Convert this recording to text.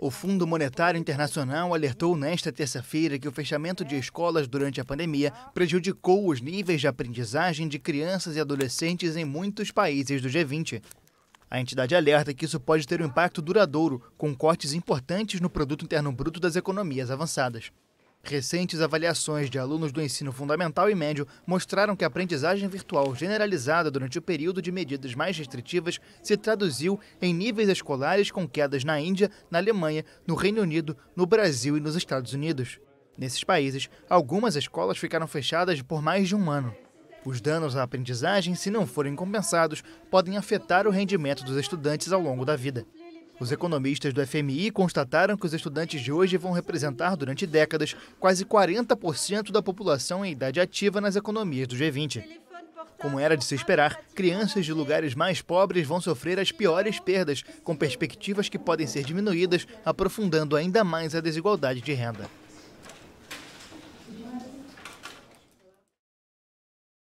O Fundo Monetário Internacional alertou nesta terça-feira que o fechamento de escolas durante a pandemia prejudicou os níveis de aprendizagem de crianças e adolescentes em muitos países do G20. A entidade alerta que isso pode ter um impacto duradouro, com cortes importantes no produto interno bruto das economias avançadas. Recentes avaliações de alunos do ensino fundamental e médio mostraram que a aprendizagem virtual generalizada durante o período de medidas mais restritivas se traduziu em níveis escolares com quedas na Índia, na Alemanha, no Reino Unido, no Brasil e nos Estados Unidos. Nesses países, algumas escolas ficaram fechadas por mais de um ano. Os danos à aprendizagem, se não forem compensados, podem afetar o rendimento dos estudantes ao longo da vida. Os economistas do FMI constataram que os estudantes de hoje vão representar durante décadas quase 40% da população em idade ativa nas economias do G20. Como era de se esperar, crianças de lugares mais pobres vão sofrer as piores perdas, com perspectivas que podem ser diminuídas, aprofundando ainda mais a desigualdade de renda.